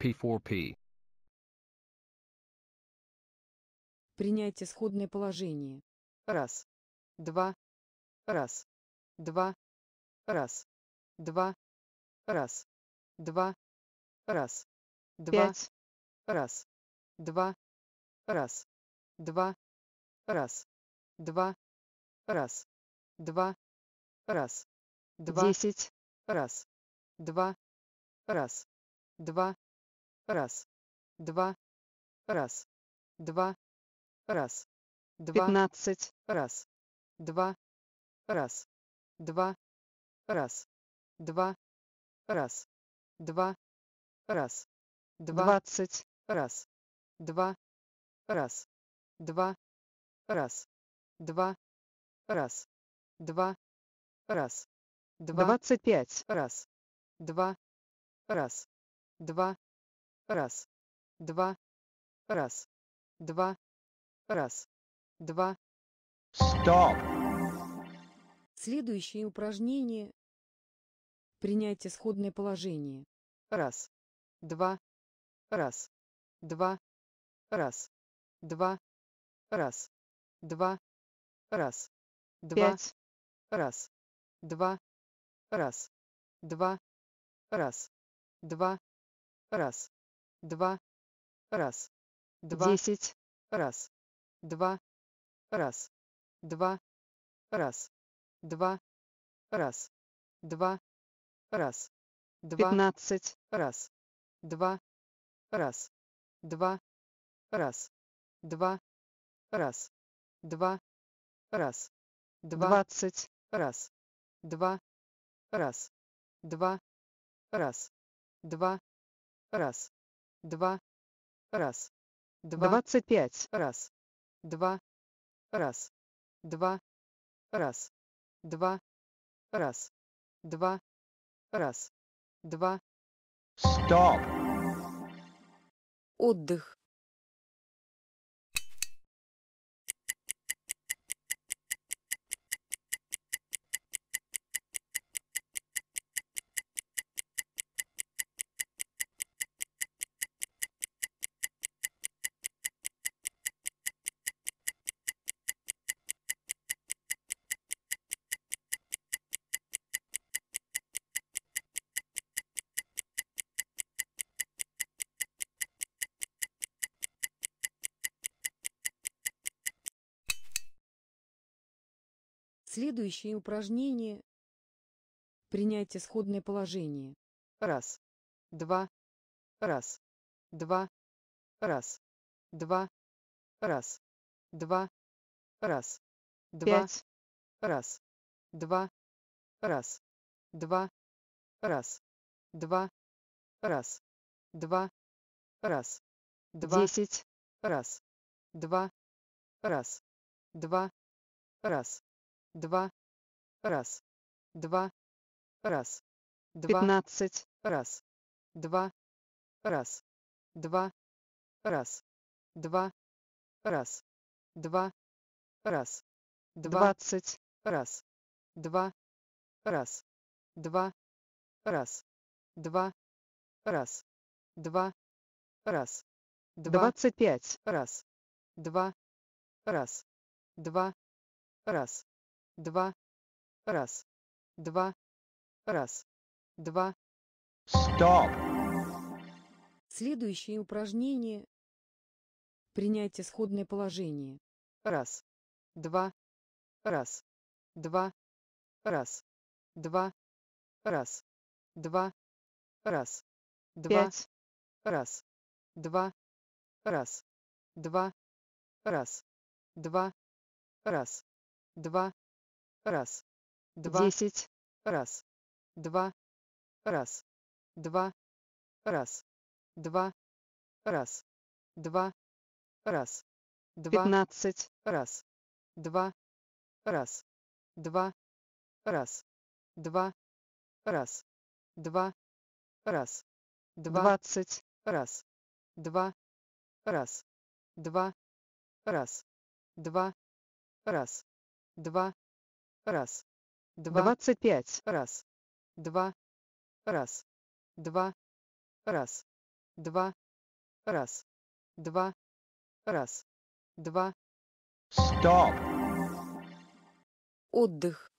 P4P. Принять исходное положение. Раз. Два. Раз. Два. Раз. Два. Раз. Два. Раз. Два. Раз. Два. Раз. Два. Раз. Два. Раз. Два. Раз. Два. Десять. Раз. Два. Раз. Два раз, два, раз, два, раз, два, пятнадцать, раз, два, раз, два, раз, два, раз, два, раз, два, двадцать, раз, два, раз, два, раз, два, раз, два, раз, два, двадцать пять, раз, два, раз, два, раз, два, раз, два, раз, два. Стоп! Следующее упражнение. Принять исходное положение. Раз, два, раз, два, раз, два, раз, два, раз, два, раз, два, раз, два, раз, два, раз, два, раз, два, десять, раз, два, раз, два, раз, два, раз, два, раз, два, пятнадцать, раз, два, раз, два, раз, два, раз, два, раз, двадцать, раз, два, раз, два, раз, два, раз, два, раз, два, двадцать пять, раз, два, раз, два, раз, два, раз, два, раз, два. Стоп! Отдых. Следующее упражнение. Принять исходное положение. Раз, два, раз, два, раз, два, раз, два, раз, два, раз, два, раз, два, раз, два, раз, два, раз, два, десять, раз, два, раз, два, раз, два, раз, два, раз, два, пятнадцать, раз, два, раз, два, раз, два, раз, два, раз, двадцать, раз, два, раз, два, раз, два, раз, два, раз, двадцать пять, раз, два, раз, два, раз, два, раз, два, раз, два. Стоп! Следующее упражнение. Принять исходное положение. Раз, два, раз, два, раз, два, раз, два, раз, два, Пять. раз, два, раз, два, раз, два, раз, два, раз, два, десять, раз, два, раз, два, раз, два, раз, два, раз, два, пятнадцать, раз, два, раз, два, раз, два, раз, два, раз, два, двадцать, раз, два, раз, два, раз, два, раз, два, раз, два, двадцать пять, раз, два, раз, два, раз, два, раз, два, раз, два. Стоп! Отдых.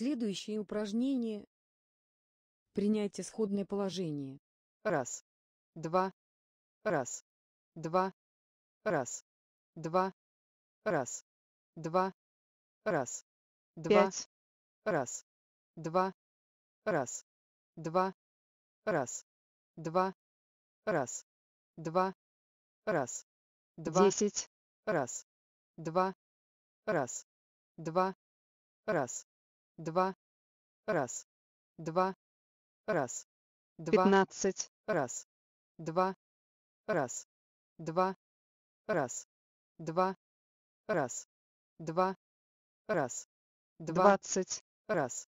Следующее упражнение – Принятие исходное положение. Раз, два, раз, два, раз, два, раз, два, раз, два, раз, два, раз, два, раз, два, раз, два, раз, два, десять, раз, два, раз, два, раз, два, раз, два, раз, два, пятнадцать, раз, два, раз, два, раз, два, раз, два, раз, двадцать, раз,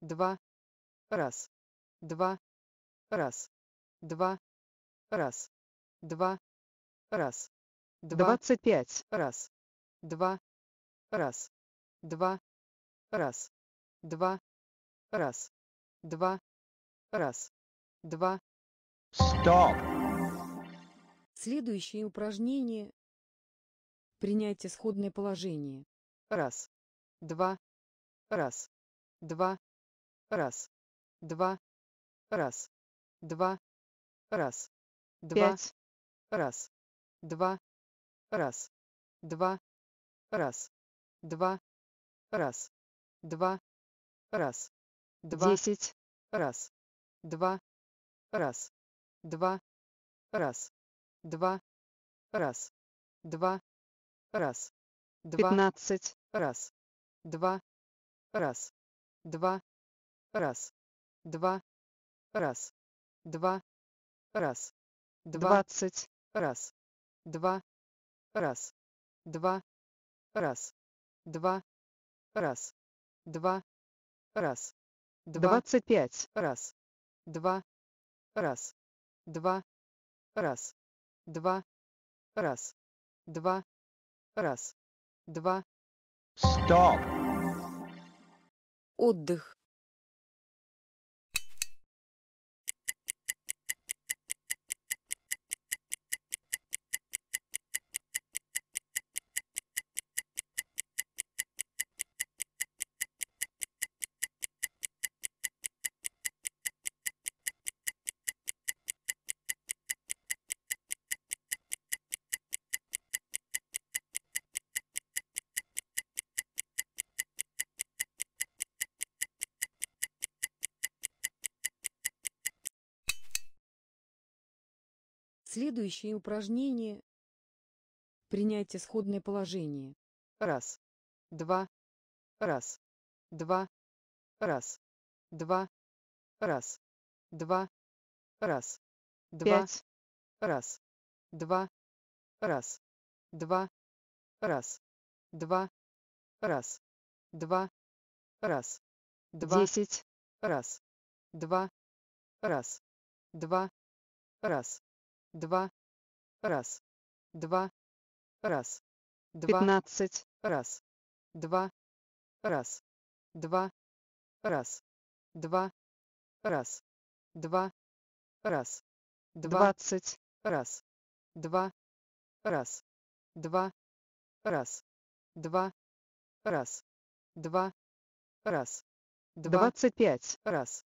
два, раз, два, раз, два, раз, два, раз, двадцать пять, раз, два, раз, два, раз, два, раз, два, раз, два. Стоп! Следующее упражнение. Принять исходное положение. Раз, два, раз, два, раз, два, раз, два, раз, два, раз, два, раз, два, раз, два, раз, два, раз, два, десять, раз, два, раз, два, раз, два, раз, два, раз, два, пятнадцать, раз, два, раз, два, раз, два, раз, два, раз, двадцать, раз, два, раз, два, раз, два, раз, два, раз, двадцать пять, раз, два, раз, два, раз, два, раз, два, раз, два. Стоп! Отдых. Следующее упражнение. Принять исходное положение. Раз. Два. Раз. Два. Раз. Два. Раз. Два. Раз. Два. Раз. Два. Раз. Два. Раз. Два. Раз. Два. Раз. Два. Десять. Раз. Два. Раз. Два. Раз два, раз, два, раз, два, пятнадцать, раз, два, раз, два, раз, два, раз, два, раз, двадцать, раз, два, раз, два, раз, два, раз, два, раз, двадцать пять, раз,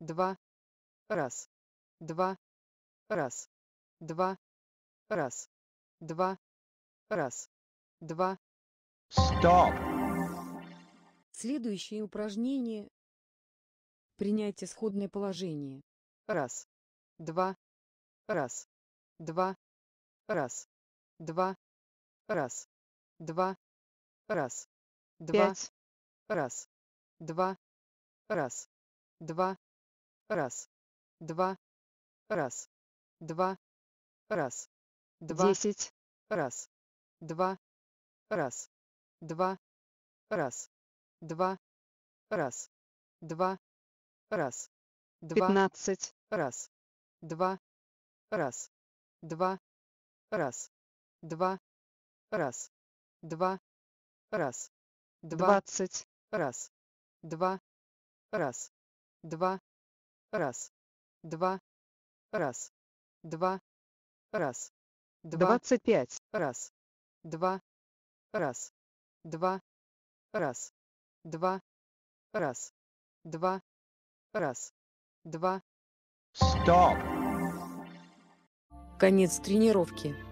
два, раз, два, раз, два, раз, два, раз, два. Стоп! Следующее упражнение. Принять исходное положение. Раз, два, раз, два, раз, два, раз, два, раз, два, раз, два, раз, два, раз, два, раз, два, раз, два, десять, раз, два, раз, два, раз, два, раз, два, раз, два, пятнадцать, раз, два, раз, два, раз, два, раз, два, раз, двадцать, раз, два, раз, два, раз, два, раз, два, раз, два, двадцать пять, раз, два, раз, два, раз, два, раз, два, раз, два. Стоп! Конец тренировки.